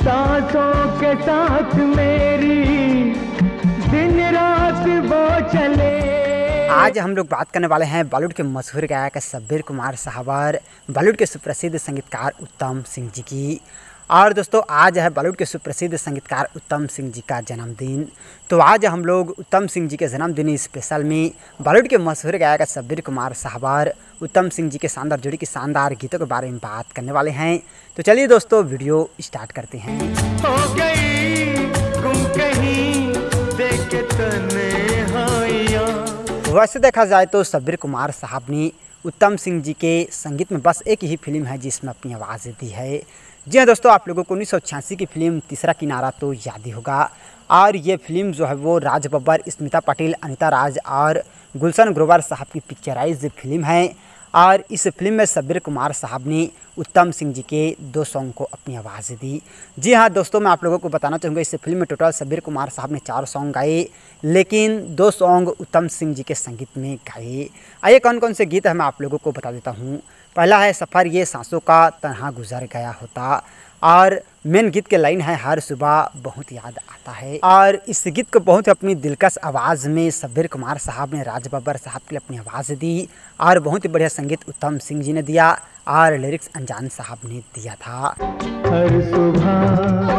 सांसों के साथ मेरी दिन रात वो चले आज हम लोग बात करने वाले हैं बॉलीवुड के मशहूर गायक सब्बीर कुमार साहबर बॉलीवुड के सुप्रसिद्ध संगीतकार उत्तम सिंह जी की और दोस्तों आज है बॉलीवुड के सुप्रसिद्ध संगीतकार उत्तम सिंह जी का जन्मदिन तो आज हम लोग उत्तम सिंह जी के जन्मदिन स्पेशल में बॉलीवुड के मशहूर गायक सब्बीर कुमार साहबर उत्तम सिंह जी के शानदार जोड़ी के शानदार गीतों के बारे में बात करने वाले हैं तो चलिए दोस्तों वीडियो स्टार्ट करते हैं वैसे देखा जाए तो सब्बीर कुमार साहब ने उत्तम सिंह जी के संगीत में बस एक ही फिल्म है जिसमें अपनी आवाज़ दी है जी हाँ दोस्तों आप लोगों को उन्नीस की फिल्म तीसरा किनारा तो याद ही होगा और ये फिल्म जो है वो राज बब्बर स्मिता पाटिल अनिता राज और गुलशन ग्रोवर साहब की पिक्चराइज फिल्म है और इस फिल्म में सब्बीर कुमार साहब ने उत्तम सिंह जी के दो सॉन्ग को अपनी आवाज़ दी जी हाँ दोस्तों मैं आप लोगों को बताना चाहूँगा इस फिल्म में टोटल सबीर कुमार साहब ने चार सॉन्ग गाए लेकिन दो सॉन्ग उत्तम सिंह जी के संगीत में गाए आइए कौन कौन से गीत है मैं आप लोगों को बता देता हूँ पहला है सफ़र ये सांसों का तनहा गुजर गया होता और मेन गीत के लाइन है हर सुबह बहुत याद आता है और इस गीत को बहुत अपनी दिलकश आवाज़ में सब्बीर कुमार साहब ने राज बब्बर साहब के लिए अपनी आवाज़ दी और बहुत ही बढ़िया संगीत उत्तम सिंह जी ने दिया और लिरिक्स अनजान साहब ने दिया था हर सुबह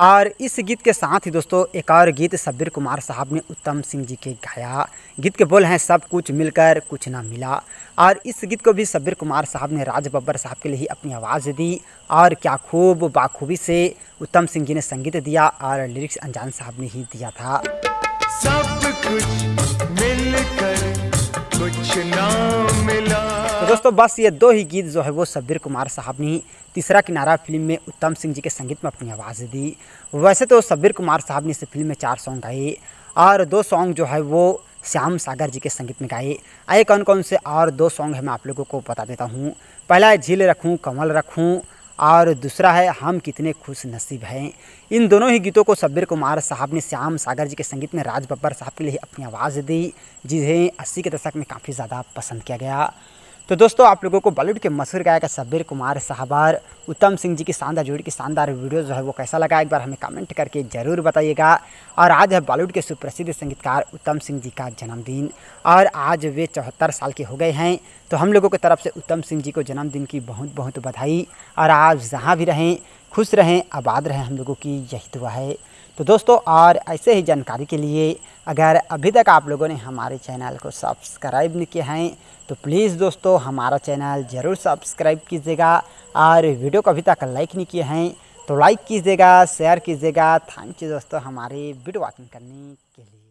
और इस गीत के साथ ही दोस्तों एक और गीत सब्बीर कुमार साहब ने उत्तम सिंह जी के गाया गीत के बोल हैं सब कुछ मिलकर कुछ ना मिला और इस गीत को भी सब्बीर कुमार साहब ने राज बब्बर साहब के लिए ही अपनी आवाज़ दी और क्या खूब बाखूबी से उत्तम सिंह जी ने संगीत दिया और लिरिक्स अनजान साहब ने ही दिया था सब कुछ मिलकर कुछ ना मिला दोस्तों बस ये दो ही गीत जो है वो सब्बीर कुमार साहब ने तीसरा किनारा फिल्म में उत्तम सिंह जी के संगीत में अपनी आवाज़ दी वैसे तो शब्बीर कुमार साहब ने इस फिल्म में चार सॉन्ग गाए और दो सॉन्ग जो है वो श्याम सागर जी के संगीत में गाए आए कौन कौन से और दो सॉन्ग है मैं आप लोगों को बता देता हूँ पहला है झील रखूँ कमल रखूँ और दूसरा है हम कितने खुश नसीब हैं इन दोनों ही गीतों को शब्बीर कुमार साहब ने श्याम सागर जी के संगीत में राज बब्बर साहब के लिए अपनी आवाज़ दी जिन्हें अस्सी के दशक में काफ़ी ज़्यादा पसंद किया गया तो दोस्तों आप लोगों को बॉलीवुड के मशहूर गायक सब्बीर कुमार साहबार उत्तम सिंह जी की शानदार जोड़ी की शानदार वीडियो जो है वो कैसा लगा एक बार हमें कमेंट करके ज़रूर बताइएगा और आज है बॉलीवुड के सुप्रसिद्ध संगीतकार उत्तम सिंह जी का जन्मदिन और आज वे चौहत्तर साल के हो गए हैं तो हम लोगों की तरफ से उत्तम सिंह जी को जन्मदिन की बहुत बहुत बधाई और आप जहाँ भी रहें खुश रहें आबाद रहें हम लोगों की यही दुआ है तो दोस्तों और ऐसे ही जानकारी के लिए अगर अभी तक आप लोगों ने हमारे चैनल को सब्सक्राइब नहीं किया है तो प्लीज़ दोस्तों हमारा चैनल ज़रूर सब्सक्राइब कीजिएगा और वीडियो को अभी तक लाइक नहीं किया है तो लाइक कीजिएगा शेयर कीजिएगा थैंक यू दोस्तों हमारे वीडियो वॉचिंग करने के लिए